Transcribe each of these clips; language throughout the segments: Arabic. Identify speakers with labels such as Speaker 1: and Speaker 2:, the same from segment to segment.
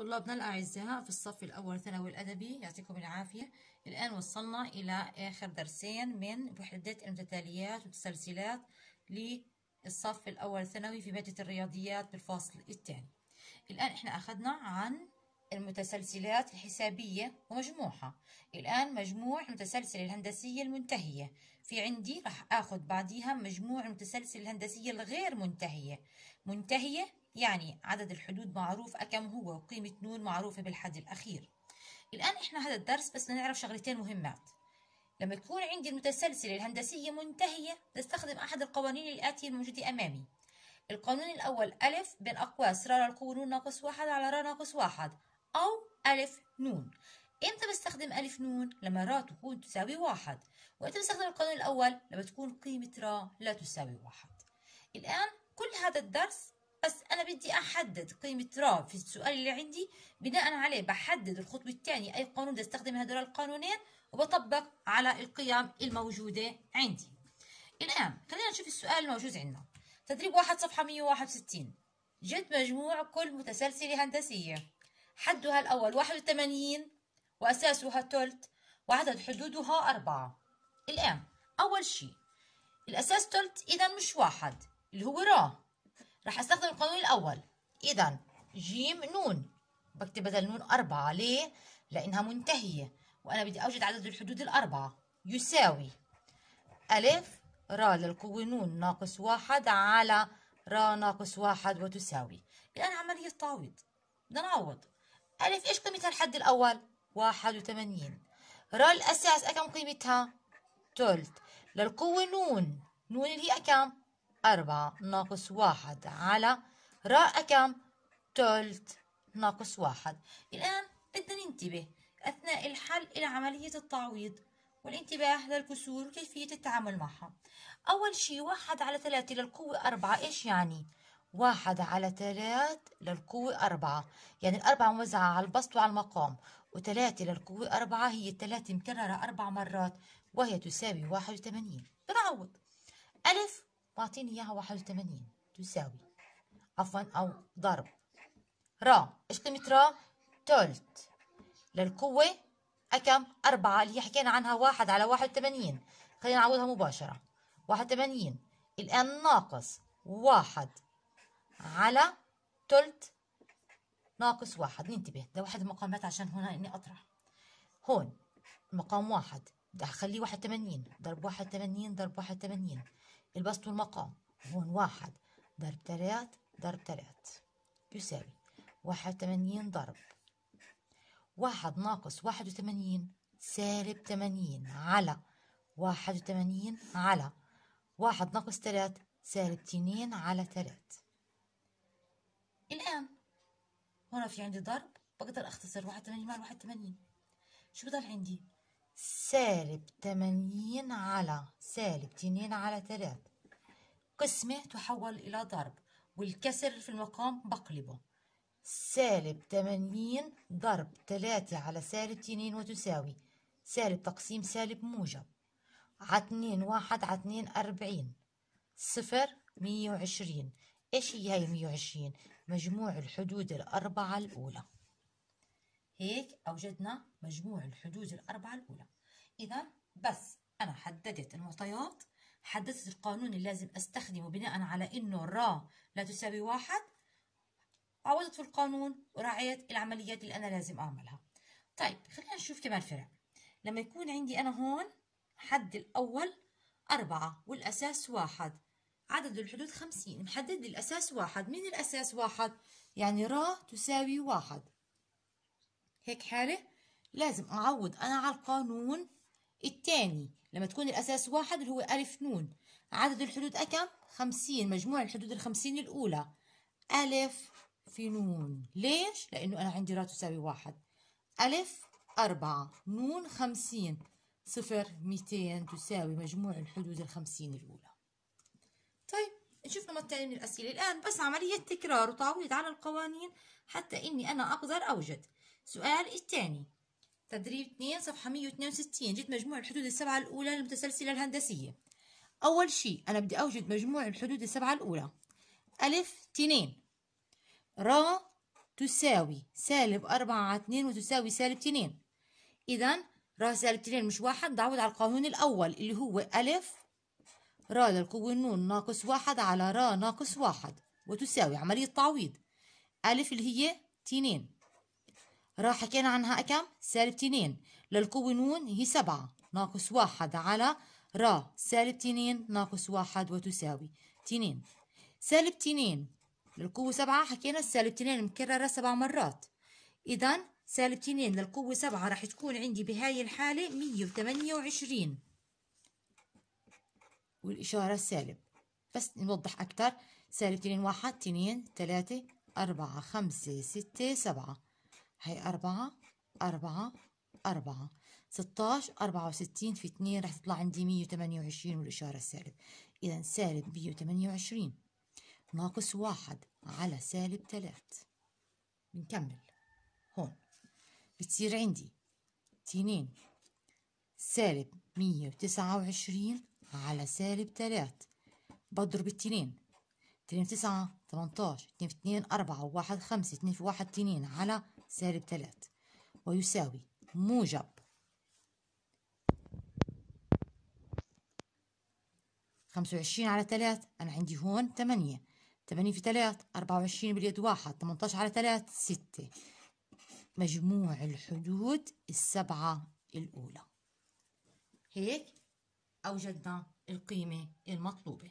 Speaker 1: طلابنا الأعزاء في الصف الأول ثانوي الأدبي يعطيكم العافية الآن وصلنا إلى آخر درسين من وحدات المتتاليات والتسلسلات للصف الأول ثانوي في مادة الرياضيات بالفصل الثاني الآن إحنا أخذنا عن المتسلسلات الحسابية ومجموعها الآن مجموع المتسلسل الهندسية المنتهية في عندي راح أخذ بعديها مجموع المتسلسل الهندسية الغير منتهية منتهية يعني عدد الحدود معروف أكم هو وقيمة نون معروفة بالحد الأخير الآن إحنا هذا الدرس بس بدنا نعرف شغلتين مهمات لما تكون عندي المتسلسل الهندسية منتهية بستخدم أحد القوانين الآتية الموجودة أمامي القانون الأول ألف بين أقواس را القوة نون ناقص واحد على را ناقص واحد أو ألف نون امتى بستخدم ألف نون؟ لما را تكون تساوي واحد وامتى بستخدم القانون الأول؟ لما تكون قيمة را لا تساوي واحد الآن كل هذا الدرس بس أنا بدي أحدد قيمة را في السؤال اللي عندي بناء عليه بحدد الخطوة الثانية أي قانون بدي أستخدم هدول القانونين وبطبق على القيم الموجودة عندي الآن خلينا نشوف السؤال الموجود عندنا تدريب واحد صفحة 161 جد مجموع كل متسلسلة هندسية حدها الأول 81 وأساسها ثلث وعدد حدودها أربعة الآن أول شيء الأساس ثلث إذا مش واحد اللي هو را راح أستخدم القانون الأول إذا جيم نون بكتب بدل نون أربعة ليه؟ لأنها منتهية وأنا بدي أوجد عدد الحدود الأربعة يساوي ألف را للقوة نون ناقص واحد على را ناقص واحد وتساوي الآن عملية تعويض بدنا نعوض ألف إيش قيمتها الحد الأول؟ واحد وثمانين را الأساس أكم قيمتها؟ تلت للقوة نون نون اللي هي كم؟ أربعة ناقص واحد على راء كم؟ تلت ناقص واحد الآن بدنا ننتبه أثناء الحل إلى عملية التعويض والانتباه للكسور وكيفية التعامل معها أول شيء واحد على ثلاثة للقوة أربعة إيش يعني؟ واحد على ثلاث للقوة أربعة يعني الأربعة موزعة على البسط وعلى المقام وثلاثة للقوة أربعة هي الثلاثة مكررة أربع مرات وهي تساوي واحد وثمانين بنعوض ألف معطيني إياها واحد وثمانين تساوي عفوا أو ضرب را إيش قيمة را؟ تلت للقوة أكم؟ أربعة اللي حكينا عنها واحد على واحد وثمانين خلينا نعوضها مباشرة واحد وثمانين الآن ناقص واحد على تلت ناقص واحد ننتبه ده واحد المقامات عشان هنا اني اطرح هون مقام واحد ده هخليه واحد تمانين ضرب واحد تمانين ضرب واحد تمانين البسط المقام هون واحد ضرب تلات ضرب تلات يساوي واحد تمانين ضرب واحد ناقص واحد وتمانين سالب تمانين على واحد وتمانين على واحد ناقص تلات سالب تنين على تلات الآن هنا في عندي ضرب بقدر أختصر واحد تمانين مع واحد تمانين شو بضل عندي؟ سالب تمانين على سالب تنين على ثلاث قسمة تحول إلى ضرب والكسر في المقام بقلبه سالب تمانين ضرب ثلاثة على سالب تنين وتساوي سالب تقسيم سالب موجب عتنين واحد عتنين أربعين صفر مية وعشرين إيش هي هاي مية وعشرين؟ مجموع الحدود الأربعة الأولى هيك أوجدنا مجموع الحدود الأربعة الأولى إذا بس أنا حددت المعطيات حددت القانون اللي لازم أستخدمه بناء على إنه را لا تساوي واحد عوضت في القانون وراعيت العمليات اللي أنا لازم أعملها طيب خلينا نشوف كمان فرع لما يكون عندي أنا هون حد الأول أربعة والأساس واحد عدد الحدود خمسين محدد الأساس واحد من الأساس واحد يعني را تساوي واحد هيك حالة لازم أعوض أنا على القانون الثاني لما تكون الأساس واحد اللي هو ألف نون عدد الحدود أكم؟ خمسين مجموع الحدود الخمسين الأولى ألف في نون ليش؟ لأنه أنا عندي را تساوي واحد ألف أربعة نون خمسين صفر ميتين تساوي مجموع الحدود الخمسين الأولى طيب نشوف نمط تاني من الأسئلة الآن بس عملية تكرار وتعويض على القوانين حتى إني أنا أقدر أوجد سؤال الثاني تدريب 2 صفحة 162 جد مجموع الحدود السبعة الأولى للمتسلسلة الهندسية أول شيء أنا بدي أوجد مجموع الحدود السبعة الأولى ألف تنين را تساوي سالب أربعة على اتنين وتساوي سالب تنين إذا را سالب تنين مش واحد ضعود على القانون الأول اللي هو ألف را للقوة النون ناقص واحد على را ناقص واحد وتساوي عملية تعويض ألف اللي هي تنين را حكينا عنها كم؟ سالب تنين للقوة نون هي سبعة ناقص واحد على را سالب تنين ناقص واحد وتساوي تنين سالب تنين للقوة سبعة حكينا سالب تنين مكررة سبع مرات إذا سالب تنين للقوة سبعة راح تكون عندي بهاي الحالة مية وتمانية وعشرين والإشارة سالب بس نوضح أكتر سالب تنين واحد تنين تلاتة أربعة خمسة ستة سبعة هي أربعة أربعة أربعة ستاش أربعة وستين في اتنين رح تطلع عندي مية وثمانية وعشرين والإشارة سالب إذا سالب مية وثمانية وعشرين ناقص واحد على سالب تلات بنكمل هون بتصير عندي تنين سالب مية وتسعة وعشرين على سالب تلات بضرب التنين اتنين في تسعة تمنتاش اتنين في اتنين أربعة واحد خمسة اتنين في واحد تنين على سالب تلات ويساوي موجب خمسة وعشرين على تلات أنا عندي هون تمانية تمانية في تلات أربعة وعشرين باليد واحد تمنتاش على تلات ستة مجموع الحدود السبعة الأولى هيك أوجدنا القيمة المطلوبة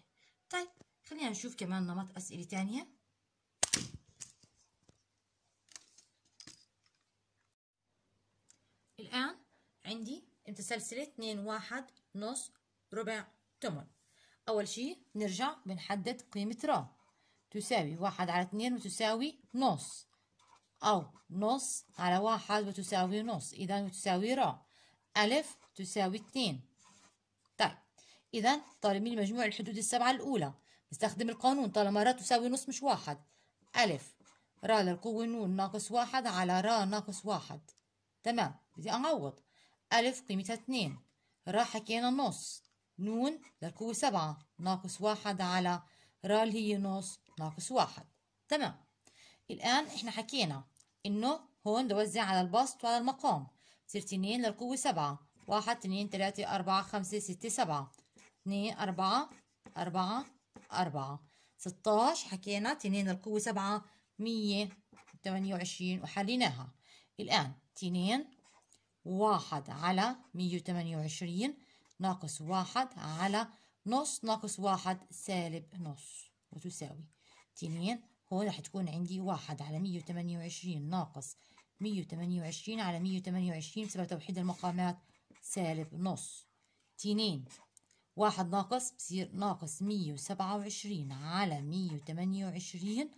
Speaker 1: طيب خلينا نشوف كمان نمط أسئلة تانية الآن عندي متسلسلة 2 واحد نص ربع تمن أول شيء نرجع بنحدد قيمة را تساوي واحد على اتنين وتساوي نص أو نص على واحد وتساوي نص إذا تساوي را ألف تساوي اتنين طيب إذا طالبين مجموع الحدود السبعة الأولى نستخدم القانون طالما را تساوي نص مش واحد ألف را للقوة نون ناقص واحد على را ناقص واحد تمام بدي أعوض ألف قيمتها اثنين را حكينا نص نون للقوة سبعة ناقص واحد على را اللي هي نص ناقص واحد تمام الآن إحنا حكينا إنه هون بوزع على البسط وعلى المقام بصير اثنين للقوة سبعة واحد اتنين تلاتة أربعة خمسة ستة سبعة اتنين أربعة أربعة أربعة ستاش حكينا تنين القوة سبعة مية تمانية وعشرين وحليناها الآن تنين واحد على مية وتمانية وعشرين ناقص واحد على نص ناقص واحد سالب نص وتساوي تنين هون رح تكون عندي واحد على مية وتمانية وعشرين ناقص مية وتمانية وعشرين على مية وتمانية وعشرين بسبب توحيد المقامات سالب نص اتنين واحد ناقص بصير ناقص مية وسبعة وعشرين على مية وتمانية وعشرين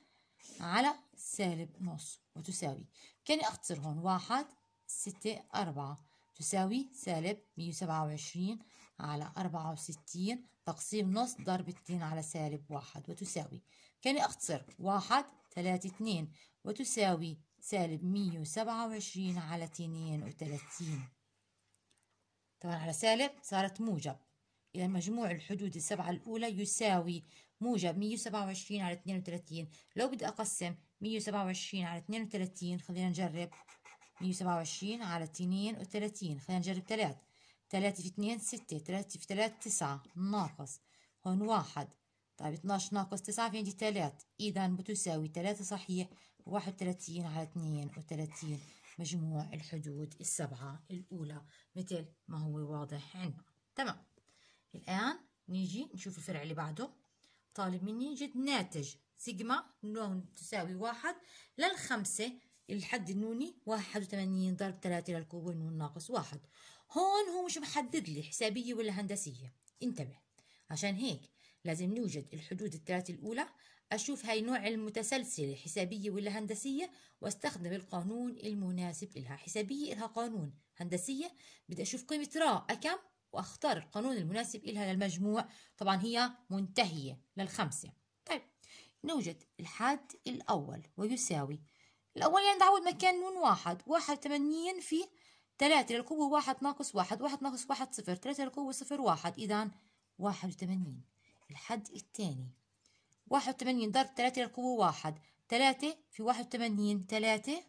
Speaker 1: على سالب نص وتساوي كاني أختصر هون واحد ستة أربعة تساوي سالب مية وسبعة وعشرين على أربعة وستين تقسيم نص ضرب اتنين على سالب واحد وتساوي كاني أختصر واحد تلاتة اتنين وتساوي سالب مية وسبعة وعشرين على اتنين وتلاتين طبعا على سالب صارت موجب إذا مجموع الحدود السبعة الأولى يساوي موجب 127 على 32 لو بدي أقسم 127 على 32 خلينا نجرب 127 على 32 خلينا نجرب 3 3 في 2 6 3 في 3 9 ناقص هون 1 طيب 12 ناقص 9 في عندي 3 إذا بتساوي 3 صحيح 31 على 32 مجموع الحدود السبعة الأولى مثل ما هو واضح عندنا تمام الآن نيجي نشوف الفرع اللي بعده طالب مني يجد ناتج سيجما نون تساوي واحد للخمسة الحد النوني واحد وثمانين ضرب ثلاثة للكوب والنون ناقص واحد هون هو مش محدد لي حسابية ولا هندسية انتبه عشان هيك لازم نوجد الحدود الثلاثة الأولى أشوف هاي نوع المتسلسلة حسابية ولا هندسية واستخدم القانون المناسب لها حسابية إلها قانون هندسية بدي أشوف قيمة را أكم وأختار القانون المناسب إلها للمجموع طبعا هي منتهية للخمسة طيب نوجد الحد الأول ويساوي الأول يعني عود مكان نون واحد واحد ثمانين في ثلاثة للقوة واحد ناقص واحد واحد ناقص واحد صفر ثلاثة للقوة صفر واحد إذا واحد وثمانين الحد الثاني واحد وثمانين ضرب تلاتة للقوة واحد تلاتة في واحد وثمانين تلاتة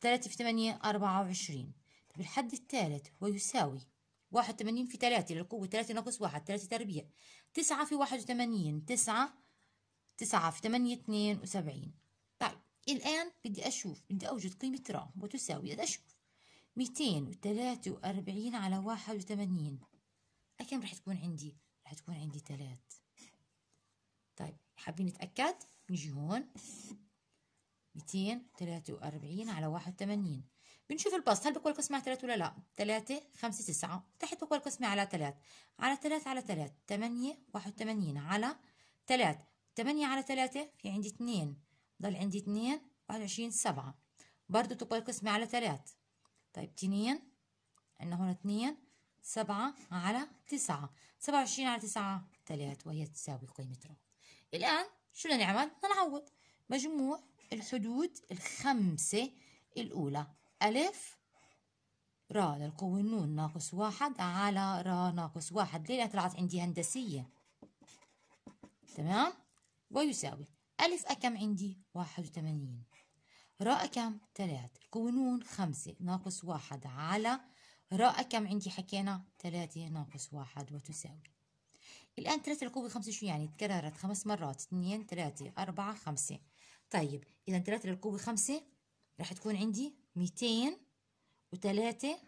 Speaker 1: تلاتة في ثمانية أربعة وعشرين طب الحد الثالث هو يساوي واحد وثمانين في تلاتة للقوة تلاتة ناقص واحد تلاتة تربيع تسعة في واحد وثمانين تسعة تسعة في ثمانية اثنين وسبعين طيب الآن بدي أشوف بدي أوجد قيمة را وتساوي بدي أشوف ميتين وثلاثة وأربعين على واحد وثمانين كم رح تكون عندي؟ رح تكون عندي ثلاث طيب حابين نتأكد نجي هون ميتين تلاتة وأربعين على واحد وثمانين بنشوف البسط هل بكل قسمة على ثلاثة ولا لا؟ تلاتة خمسة تسعة تحت بكل قسمة على ثلاثة على تلاتة على ثلاثة تمانية واحد وثمانين على ثلاثة تمانية على تلاتة في عندي اثنين ضل عندي اثنين واحد وعشرين سبعة برضه تبقى القسمة على ثلاثة طيب اثنين عندنا هون اثنين سبعة على تسعة سبعة وعشرين على تسعة ثلاثة وهي تساوي قيمة رو الآن شو بدنا نعمل؟ بدنا نعوض مجموع الحدود الخمسة الأولى ألف را للقوة النون ناقص واحد على را ناقص واحد ليه طلعت عندي هندسية تمام ويساوي ألف أكم عندي واحد وثمانين راء كم ثلاث القوة النون خمسة ناقص واحد على راء كم عندي حكينا ثلاثة ناقص واحد وتساوي الآن 3 للقوة خمسة شو يعني تكررت خمس مرات اثنين ثلاثة أربعة خمسة طيب إذا ثلاثة للقوة خمسة راح تكون عندي وثلاثة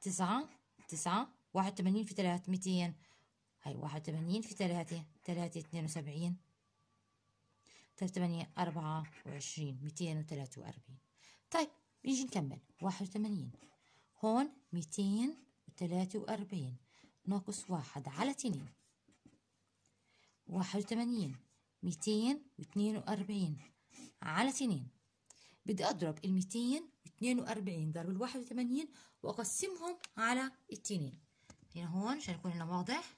Speaker 1: تسعة 9 9 وثمانين في ثلاثة 200 هاي وثمانين في اثنين وسبعين 72 طيب، ثمانية أربعة وعشرين ميتين وثلاثة وأربعين طيب نيجي نكمل واحد وثمانين هون ميتين ثلاثة وأربعين ناقص واحد على اتنين واحد وثمانين ميتين واثنين وأربعين على اتنين بدي أضرب الميتين واثنين وأربعين ضرب الواحد وثمانين وأقسمهم على التنين هنا هون عشان يكون لنا واضح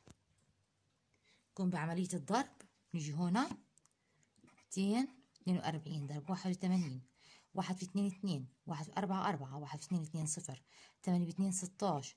Speaker 1: نقوم بعملية الضرب نيجي هنا ميتين اثنين وأربعين ضرب واحد وثمانين واحد في اتنين اتنين واحد في أربعة أربعة واحد في اتنين اتنين صفر تمانية باتنين ستاش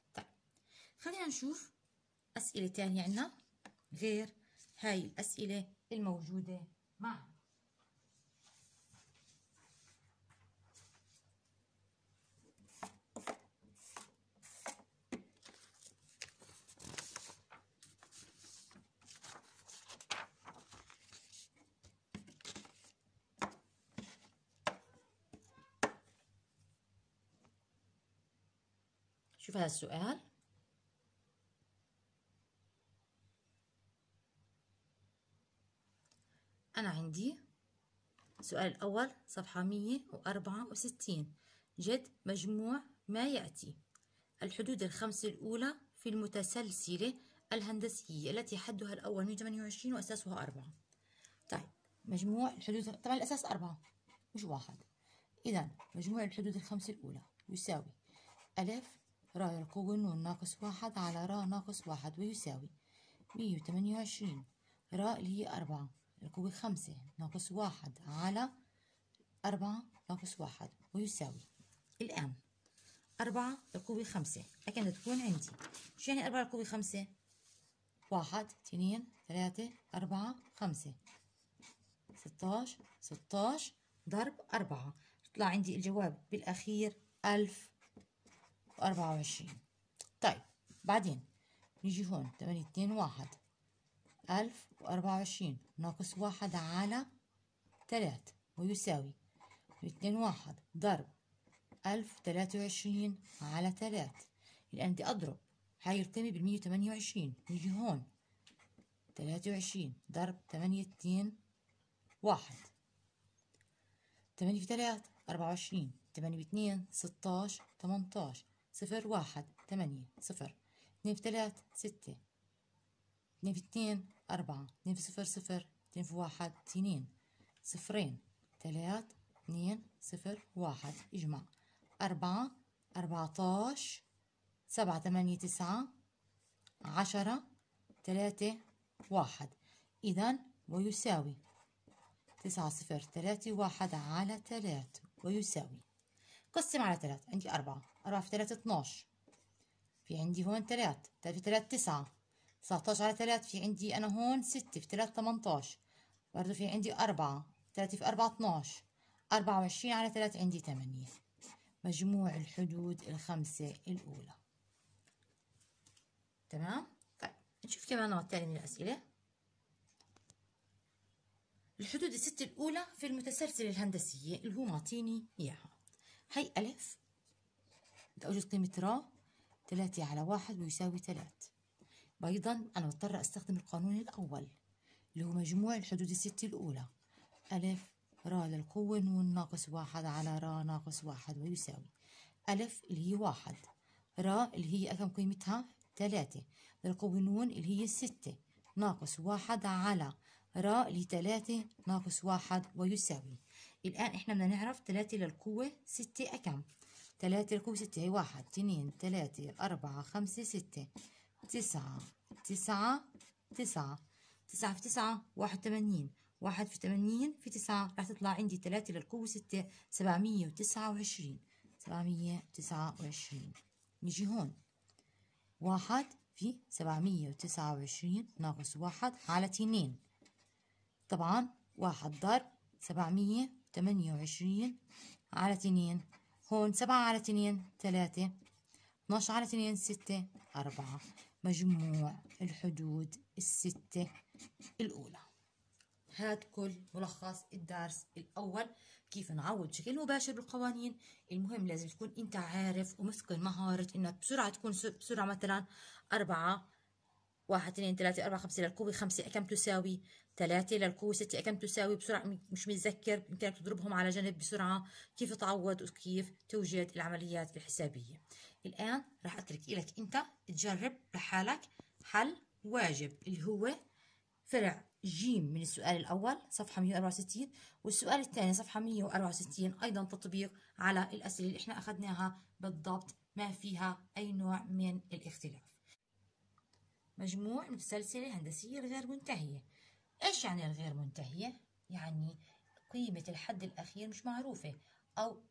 Speaker 1: خلينا نشوف أسئلة تانية عنا غير هاي الأسئلة الموجودة معنا شوف هذا السؤال عندي السؤال الأول صفحة مية وأربعة وستين جد مجموع ما يأتي الحدود الخمس الأولى في المتسلسلة الهندسية التي حدها الأول 128 وأساسها أربعة طيب مجموع الحدود طبعا الأساس أربعة مش واحد إذا مجموع الحدود الخمس الأولى يساوي ألف را القوة نون ناقص واحد على را ناقص واحد ويساوي مية وثمانية وعشرين را اللي هي أربعة القوة خمسة ناقص واحد على أربعة ناقص واحد ويساوي الآن أربعة القوة خمسة لكن تكون عندي شو يعني أربعة القوة خمسة واحد اثنين ثلاثة أربعة خمسة ستاش ستاش ضرب أربعة طلع عندي الجواب بالأخير ألف وأربعة وعشرين طيب بعدين نيجي هون تمانية اتنين واحد ألف وأربعة وعشرين ناقص واحد على تلات ويساوي اتنين واحد ضرب ألف تلاتة وعشرين على تلات الآن دي أضرب هيرتمي بالمية وتمانية وعشرين يجي هون تلاتة وعشرين ضرب تمانية اتنين واحد تمانية في تلات أربعة وعشرين تمانية اتنين ستاش تمنتاش صفر واحد تمانية صفر اتنين في تلات ستة اثنين في اثنين أربعة اثنين في صفر صفر اثنين في واحد اثنين صفرين 3 اثنين صفر واحد اجمع أربعة أربعتاش سبعة ثمانية تسعة عشرة ثلاثة واحد إذا ويساوي تسعة صفر ثلاثة واحد على 3 ويساوي قسم على 3 عندي أربعة أربعة في 3 12 في عندي هون 3 ثلاثة في 3 تسعة 19 على 3 في عندي أنا هون 6 في 3 18 برضه في عندي 4 3 في 4 12 24 على 3 عندي 8 مجموع الحدود الخمسة الأولى تمام طيب نشوف كمان نوع الثاني من الأسئلة الحدود الست الأولى في المتسلسل الهندسية اللي هو معطيني إياها هي ألف بدي أوجد قيمة را 3 على 1 بيساوي 3 أيضا أنا بضطر أستخدم القانون الأول اللي هو مجموع الحدود الست الأولى ألف را للقوة نون ناقص واحد على را ناقص واحد ويساوي ألف اللي هي واحد را اللي هي أكم قيمتها ثلاثة للقوة نون اللي هي ستة ناقص واحد على را اللي تلاتة ثلاثة ناقص واحد ويساوي الآن إحنا بدنا نعرف ثلاثة للقوة ستة أكم ثلاثة للقوة ستة هي واحد اثنين ثلاثة أربعة خمسة ستة تسعة تسعة تسعة تسعة في تسعة واحد وثمانين واحد في ثمانين في تسعة راح تطلع عندي ثلاثة للقوة ستة سبعمية وتسعة وعشرين سبعمية وتسعة وعشرين نجي هون واحد في سبعمية وتسعة وعشرين ناقص واحد على اثنين طبعا واحد ضرب سبعمية وثمانية وعشرين على اثنين هون سبعة على اثنين ثلاثة اتناش على اثنين ستة أربعة مجموع الحدود الستة الأولى هاد كل ملخص الدرس الأول كيف نعوض بشكل مباشر بالقوانين المهم لازم تكون أنت عارف ومثقل مهارة إنك بسرعة تكون بسرعة مثلا أربعة واحد اثنين ثلاثة أربعة خمسة للكوبي خمسة كم تساوي ثلاثة ستة كم تساوي بسرعة مش متذكر بإمكانك تضربهم على جنب بسرعة كيف تعوض وكيف توجد العمليات الحسابية الآن راح أترك إلك أنت تجرب لحالك حل واجب اللي هو فرع جيم من السؤال الأول صفحة 164 والسؤال الثاني صفحة 164 أيضا تطبيق على الأسئلة اللي إحنا أخذناها بالضبط ما فيها أي نوع من الاختلاف مجموع متسلسلة هندسية غير منتهية إيش يعني الغير منتهية؟ يعني قيمة الحد الأخير مش معروفة أو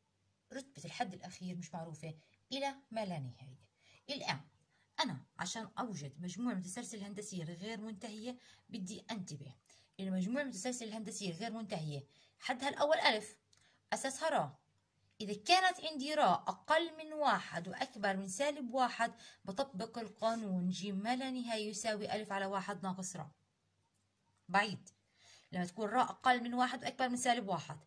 Speaker 1: رتبة الحد الأخير مش معروفة إلى ما لا نهاية الآن أنا عشان أوجد مجموعة متسلسل هندسية غير منتهية بدي أنتبه إلى مجموعة متسلسل هندسية غير منتهية حدها الأول ألف أساسها را إذا كانت عندي را أقل من واحد وأكبر من سالب واحد بطبق القانون ج ما لا نهاية يساوي ألف على واحد ناقص را بعيد لما تكون راء أقل من واحد وأكبر من سالب واحد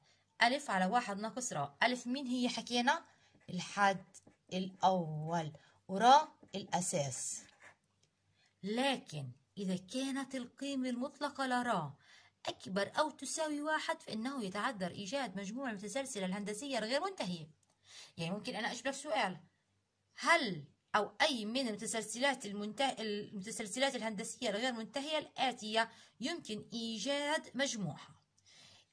Speaker 1: ألف على واحد ناقص راء ألف مين هي حكينا الحد الأول وراء الأساس لكن إذا كانت القيمة المطلقة لراء أكبر أو تساوي واحد فإنه يتعذر إيجاد مجموعة متسلسلة الهندسية الغير منتهية يعني ممكن أنا أشبه سؤال هل أو أي من المتسلسلات المنته... المتسلسلات الهندسية الغير منتهية الآتية يمكن إيجاد مجموعها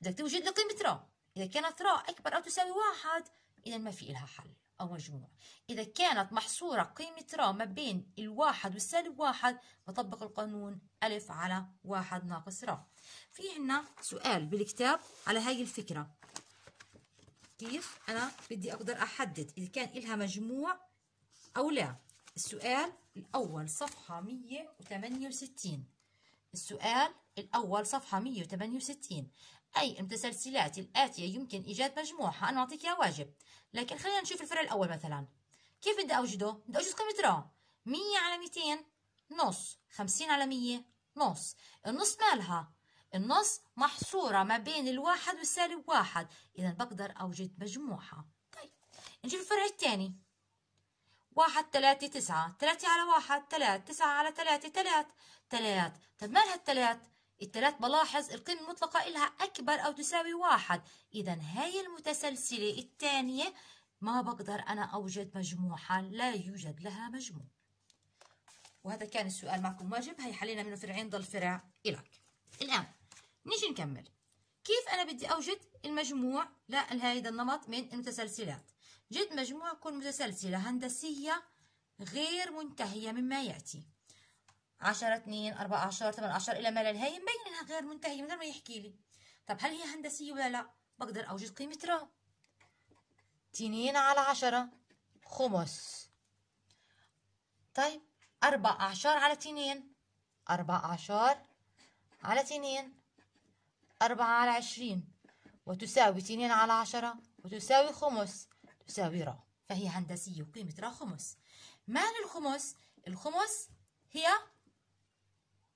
Speaker 1: بدك توجد لقيمة را إذا كانت را أكبر أو تساوي واحد إذا ما في إلها حل أو مجموع إذا كانت محصورة قيمة را ما بين الواحد والسالب واحد بطبق القانون ألف على واحد ناقص را في عنا سؤال بالكتاب على هاي الفكرة كيف أنا بدي أقدر أحدد إذا كان إلها مجموع أو لا السؤال الأول صفحة 168 السؤال الأول صفحة 168 أي المتسلسلات الآتية يمكن إيجاد مجموعها أنا أعطيك إياها واجب لكن خلينا نشوف الفرع الأول مثلا كيف بدي أوجده؟ بدي أوجد قيمة 100 على 200 نص 50 على 100 نص النص مالها؟ النص محصورة ما بين الواحد والسالب واحد إذا بقدر أوجد مجموعها طيب نشوف الفرع الثاني واحد تلاتة تسعة تلاتة على واحد تلات تسعة على تلاتة تلات تلات طب مالها التلات؟ التلات بلاحظ القيمة المطلقة إلها أكبر أو تساوي واحد إذا هاي المتسلسلة الثانية ما بقدر أنا أوجد مجموعة لا يوجد لها مجموع وهذا كان السؤال معكم واجب هي حلينا منه فرعين ضل فرع إلك الآن نيجي نكمل كيف أنا بدي أوجد المجموع لهذا النمط من المتسلسلات جد مجموع كون متسلسلة هندسية غير منتهية مما يأتي عشرة اتنين أربعة عشر ثمان عشر إلى ما لا نهاية مبين إنها غير منتهية من غير ما يحكي لي طب هل هي هندسية ولا لا بقدر أوجد قيمة را تنين على عشرة خمس طيب أربع أعشار على تنين أربع أعشار على تنين أربعة على عشرين وتساوي تنين على عشرة وتساوي خمس جاورة فهي هندسية وقيمتها خمس ما الخمس الخمس هي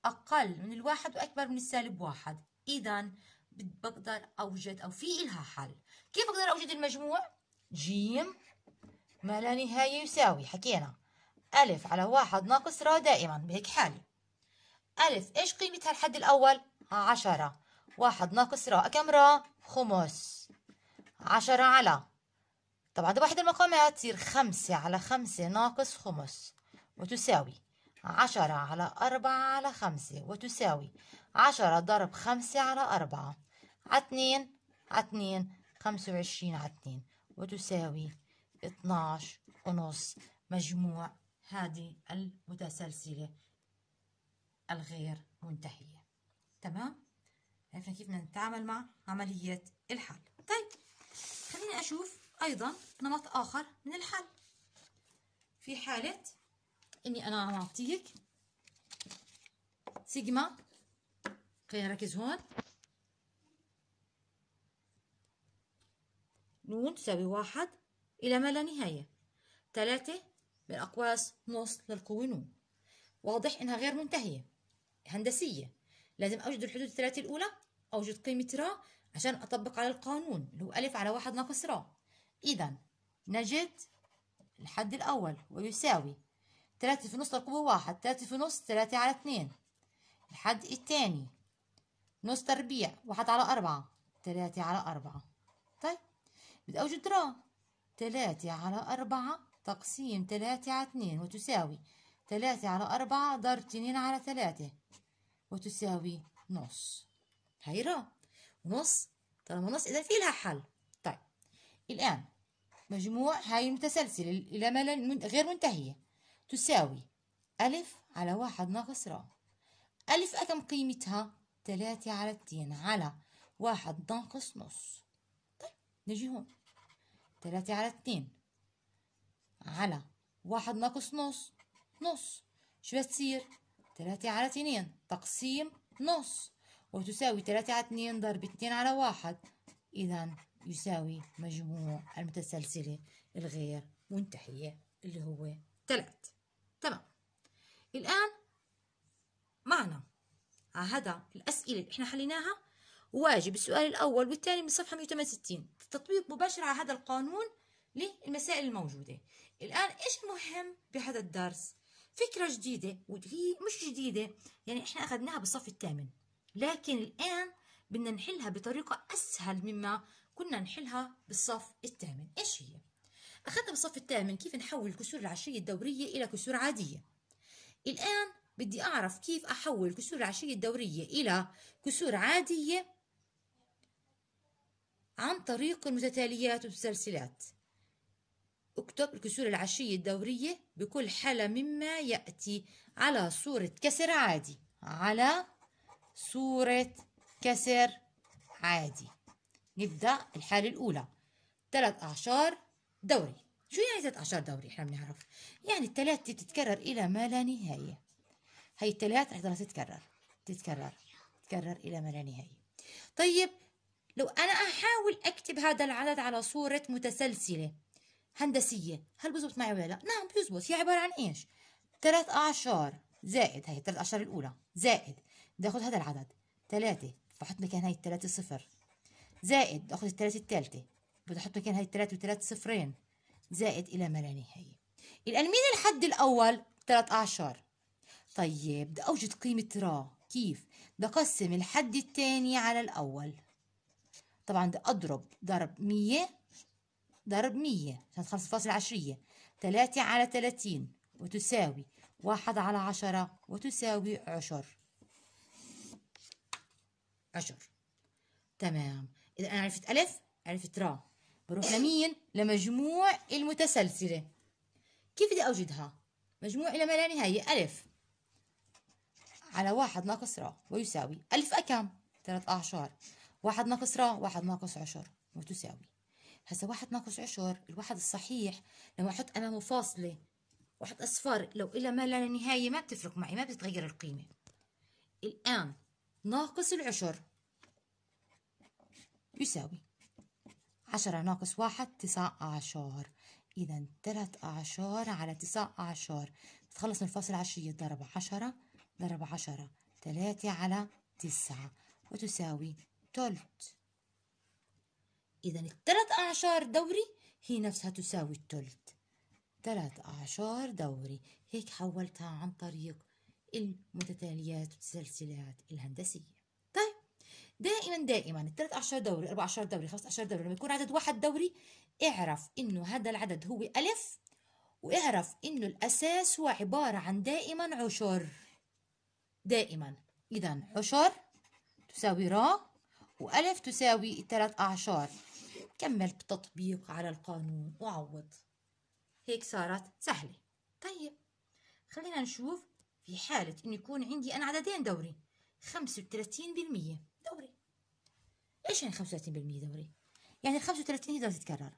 Speaker 1: أقل من الواحد وأكبر من السالب واحد إذا بقدر أوجد أو في إلها حل كيف بقدر أوجد المجموع جيم ما لا نهاية يساوي حكينا ألف على واحد ناقص را دائما بهيك حالة ألف إيش قيمة الحد الأول عشرة واحد ناقص را كم را خمس عشرة على طبعا عند واحد المقامات هتصير خمسة على خمسة ناقص خمس وتساوي عشرة على أربعة على خمسة وتساوي عشرة ضرب خمسة على أربعة عتنين عتنين خمسة وعشرين عتنين وتساوي اتناش ونص مجموع هذه المتسلسلة الغير منتهية تمام؟ عرفنا كيف بدنا نتعامل مع عملية الحل طيب خليني أشوف أيضا نمط آخر من الحل في حالة إني أنا عم أعطيك سيجما خلينا نركز هون نون تساوي واحد إلى ما لا نهاية ثلاثة من أقواس نص للقوة نون واضح إنها غير منتهية هندسية لازم أوجد الحدود الثلاثة الأولى أوجد قيمة را عشان أطبق على القانون اللي هو ألف على واحد ناقص را إذا نجد الحد الأول ويساوي تلاتة في نص تركيبه واحد تلاتة في نص تلاتة على اثنين الحد الثاني نص تربيع واحد على أربعة تلاتة على أربعة طيب بدي أوجد درام تلاتة على أربعة تقسيم تلاتة على اثنين وتساوي تلاتة على أربعة ضرب اثنين على ثلاثة وتساوي نص هيرة نص طالما نص إذا في لها حل طيب الآن مجموع هاي المتسلسل إلى ما غير منتهية تساوي ألف على واحد ناقص راء ألف أكم قيمتها؟ تلاتة على اتنين على واحد ناقص نص طيب نجي هون تلاتة على اتنين على واحد ناقص نص نص شو بتصير؟ تلاتة على اتنين تقسيم نص وتساوي تلاتة على اتنين ضرب اتنين على واحد إذا يساوي مجموع المتسلسلة الغير منتهية اللي هو 3 تمام الآن معنا على هذا الأسئلة اللي احنا حليناها واجب السؤال الأول والثاني من صفحة 168 تطبيق مباشر على هذا القانون للمسائل الموجودة الآن إيش المهم بهذا الدرس؟ فكرة جديدة وهي مش جديدة يعني إحنا أخذناها بالصف الثامن لكن الآن بدنا نحلها بطريقة أسهل مما كنا نحلها بالصف الثامن ايش هي اخذنا بالصف الثامن كيف نحول الكسور العشريه الدوريه الى كسور عاديه الان بدي اعرف كيف احول الكسور العشريه الدوريه الى كسور عاديه عن طريق المتتاليات والمسلسلات اكتب الكسور العشية الدورية بكل حالة مما يأتي على صورة كسر عادي على صورة كسر عادي نبدأ الحالة الأولى ثلاث أعشار دوري شو يعني ثلاث أعشار دوري إحنا بنعرف يعني الثلاث تتكرر إلى ما لا نهاية هي الثلاث رح تضلها تتكرر تتكرر تتكرر إلى ما لا نهاية طيب لو أنا أحاول أكتب هذا العدد على صورة متسلسلة هندسية هل بزبط معي ولا لا؟ نعم بيزبط هي عبارة عن إيش؟ ثلاث أعشار زائد هي الثلاث أعشار الأولى زائد بدي أخذ هذا العدد ثلاثة بحط مكان هاي الثلاثة صفر زائد اخذ الثلاثة الثالثة بتحط هاي الثلاثة وثلاث صفرين زائد الى ما لا نهاية الان مين الحد الاول ثلاث اعشار طيب بدي اوجد قيمة را كيف بقسم الحد الثاني على الاول طبعا بدي اضرب ضرب مية ضرب مية عشان خمسة فاصل عشرية ثلاثة على ثلاثين وتساوي واحد على عشرة وتساوي عشر عشر تمام إذا أنا عرفت ألف عرفت را بروح لمين لمجموع المتسلسلة كيف بدي أوجدها مجموع إلى ما لا نهاية ألف على واحد ناقص را ويساوي ألف أكم ثلاث أعشار واحد ناقص را واحد ناقص عشر وتساوي هسا واحد ناقص عشر الواحد الصحيح لما أحط أمامه فاصلة وأحط أصفار لو إلى ما لا نهاية ما بتفرق معي ما بتتغير القيمة الآن ناقص العشر يساوي عشرة ناقص واحد تسع أعشار إذا تلات أعشار على تسع أعشار تخلص من الفصل العشرية ضرب عشرة ضرب عشرة تلاتة على تسعة وتساوي تلت إذا التلات أعشار دوري هي نفسها تساوي التلت تلات أعشار دوري هيك حولتها عن طريق المتتاليات والتسلسلات الهندسية دائما دائما الثلاث عشر دوري اربع عشر دوري خمس عشر دوري لما يكون عدد واحد دوري اعرف انه هذا العدد هو الف واعرف انه الاساس هو عباره عن دائما عشر دائما اذا عشر تساوي را والف تساوي الثلاث اعشار كمل بتطبيق على القانون وعوض هيك صارت سهله طيب خلينا نشوف في حالة إنه يكون عندي أنا عددين دوري خمسة وثلاثين بالمية دوري ايش يعني 35% دوري يعني 35 هي تتكرر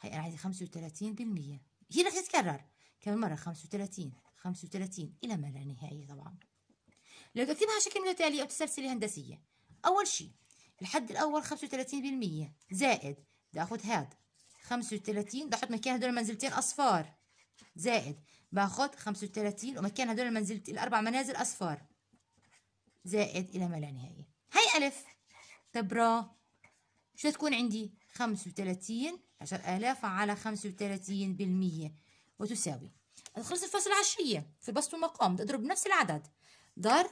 Speaker 1: هي انا عايزه 35% هي رح تتكرر كم مره 35 35 الى ما لا نهايه طبعا لو تكتبها على شكل متتالي او تسلسله هندسيه اول شيء الحد الاول 35% زائد بدي اخذ هاد 35 بدي احط مكان هدول المنزلتين اصفار زائد باخذ 35 ومكان هدول المنزلتين الاربع منازل اصفار زائد الى ما لا نهايه هاي ألف طب را شو تكون عندي خمسة وثلاثين عشر آلاف على خمسة وثلاثين بالمية وتساوي خلص الفصل عشرية في البسط والمقام بدي أضرب نفس العدد ضرب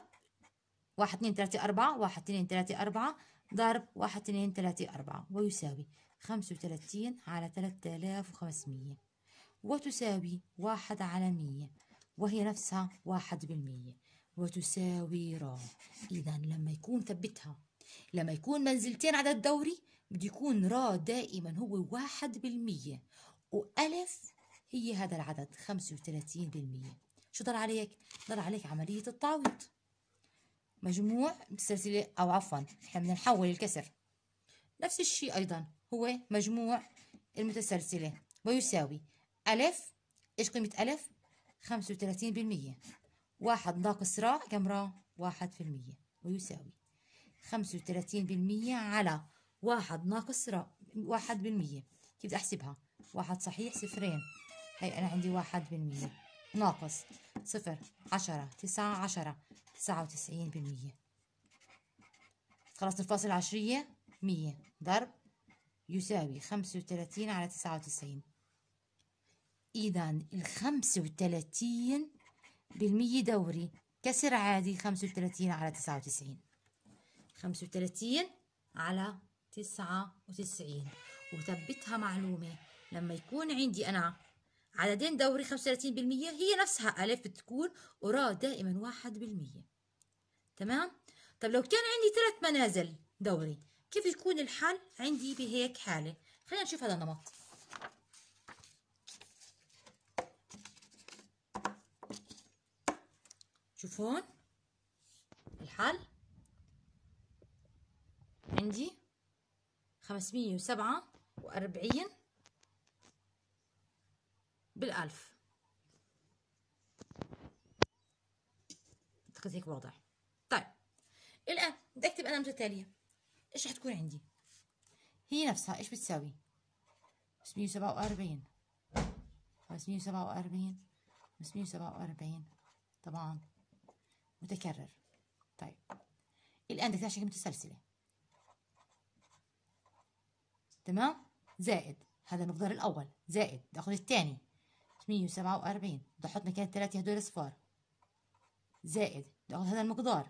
Speaker 1: واحد اثنين ثلاثة أربعة واحد اثنين ثلاثة أربعة ضرب واحد اثنين ثلاثة أربعة ويساوي خمسة وثلاثين على ثلاثة آلاف وخمسمية وتساوي واحد على مية وهي نفسها واحد بالمية وتساوي را إذا لما يكون ثبتها لما يكون منزلتين على الدوري بده يكون را دائما هو واحد بالمية وألف هي هذا العدد خمسة وثلاثين بالمية شو ضل عليك؟ ضل عليك عملية التعويض مجموع السلسلة أو عفوا إحنا بدنا نحول الكسر نفس الشيء أيضا هو مجموع المتسلسلة ويساوي ألف إيش قيمة ألف؟ خمسة وثلاثين بالمية واحد ناقص را كم را واحد في المية ويساوي خمسة وثلاثين بالمية على واحد ناقص را واحد بالمية كيف بدي أحسبها واحد صحيح صفرين هي أنا عندي واحد بالمية ناقص صفر عشرة تسعة عشرة تسعة وتسعين بالمية خلص الفاصل العشرية مية ضرب يساوي خمسة وثلاثين على تسعة وتسعين إذا الخمسة وثلاثين بالمية دوري كسر عادي خمسة وثلاثين على تسعة وتسعين خمسة وثلاثين على تسعة وتسعين وثبتها معلومة لما يكون عندي أنا عددين دوري 35% هي نفسها ألف بتكون وراء دائما 1% تمام؟ طب لو كان عندي ثلاث منازل دوري كيف يكون الحل عندي بهيك حالة؟ خلينا نشوف هذا النمط شوفون الحل عندي خمسمية وسبعة وأربعين بالألف أعتقد هيك واضح طيب الآن بدي أكتب أنا متتالية إيش رح تكون عندي هي نفسها إيش بتساوي خمسمية وسبعة وأربعين خمسمية وسبعة وأربعين خمسمية وسبعة وأربعين طبعا متكرر طيب الآن بدك تعشي كلمة السلسلة تمام زائد هذا المقدار الأول زائد بدي آخذ الثاني 847 بدي أحط مكان الثلاثة هدول أصفار زائد بدي آخذ هذا المقدار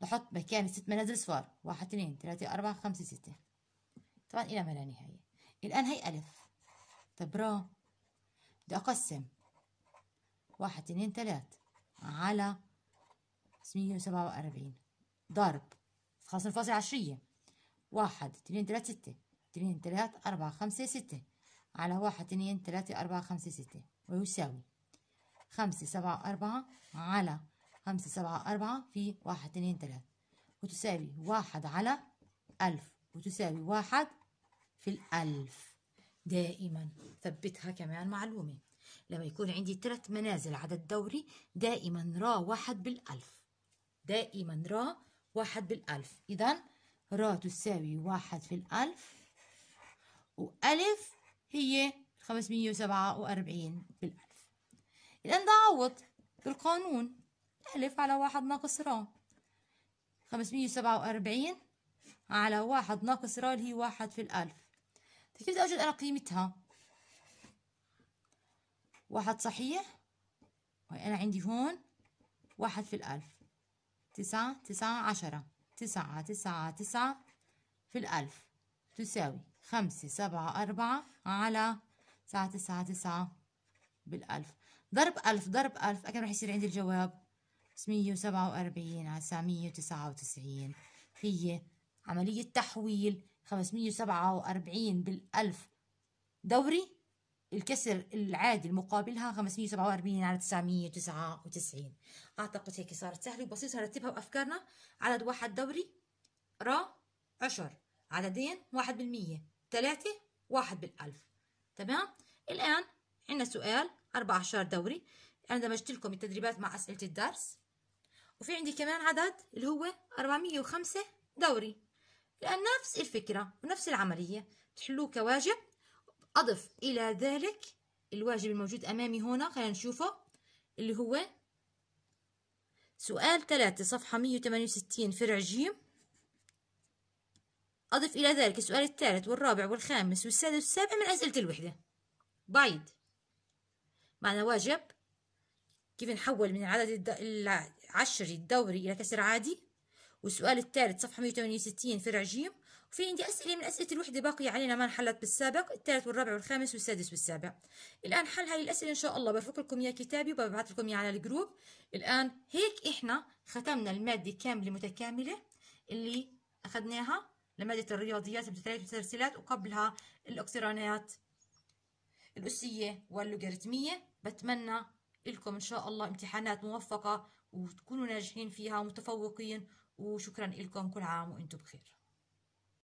Speaker 1: بحط مكان الست منازل صفار واحد اثنين ثلاثة أربعة خمسة ستة طبعا إلى ما لا نهاية الآن هي ألف طب برافو بدي أقسم واحد اثنين ثلاث على 147 ضرب في خاص الفاصل عشرية واحد اتنين تلاتة ستة اتنين تلاتة أربعة خمسة ستة على واحد اتنين تلاتة أربعة خمسة ستة ويساوي خمسة سبعة أربعة على خمسة سبعة أربعة في واحد اتنين تلاتة وتساوي واحد على ألف وتساوي واحد في الألف دائما ثبتها كمان معلومة لما يكون عندي ثلاث منازل عدد دوري دائما را واحد بالألف دائما را واحد بالألف إذا را تساوي واحد في الألف وألف هي 547 بالألف إذا في بالقانون ألف على واحد ناقص را 547 على واحد ناقص را اللي هي واحد في الألف فكيف بدي أوجد أنا قيمتها؟ واحد صحيح وأنا عندي هون واحد في الألف تسعة تسعة عشرة تسعة تسعة تسعة في الألف تساوي خمسة سبعة أربعة على تسعة تسعة تسعة بالألف ضرب ألف ضرب ألف اكيد رح يصير عندي الجواب مية وسبعة وأربعين على تسعمية وتسعة وتسعين هي عملية تحويل خمسمية وسبعة وأربعين بالألف دوري الكسر العادي المقابلها 547 على 999 أعتقد هيك صارت سهلة وبسيطة نرتبها بأفكارنا عدد واحد دوري را عشر عددين واحد بالمية ثلاثة واحد بالألف تمام الآن عندنا سؤال 14 دوري أنا دمجت لكم التدريبات مع أسئلة الدرس وفي عندي كمان عدد اللي هو 405 دوري الآن نفس الفكرة ونفس العملية تحلوه كواجب أضف إلى ذلك الواجب الموجود أمامي هنا خلينا نشوفه اللي هو سؤال ثلاثة صفحة مية وثمانية وستين فرع جيم أضف إلى ذلك السؤال الثالث والرابع والخامس والسادس والسابع من أسئلة الوحدة بعيد معنى واجب كيف نحول من العدد العشري الدوري إلى كسر عادي والسؤال الثالث صفحة مية وثمانية وستين فرع جيم في عندي أسئلة من أسئلة الوحدة باقية علينا ما انحلت بالسابق الثالث والرابع والخامس والسادس والسابع الآن حل هاي الأسئلة إن شاء الله برفق لكم اياها كتابي وببعث لكم اياها على الجروب الآن هيك إحنا ختمنا المادة كاملة متكاملة اللي أخذناها لمادة الرياضيات المتتالية والترسيلات وقبلها الأقترانات الأسية واللوغاريتمية بتمنى لكم إن شاء الله امتحانات موفقة وتكونوا ناجحين فيها ومتفوقين وشكرا لكم كل عام وانتم بخير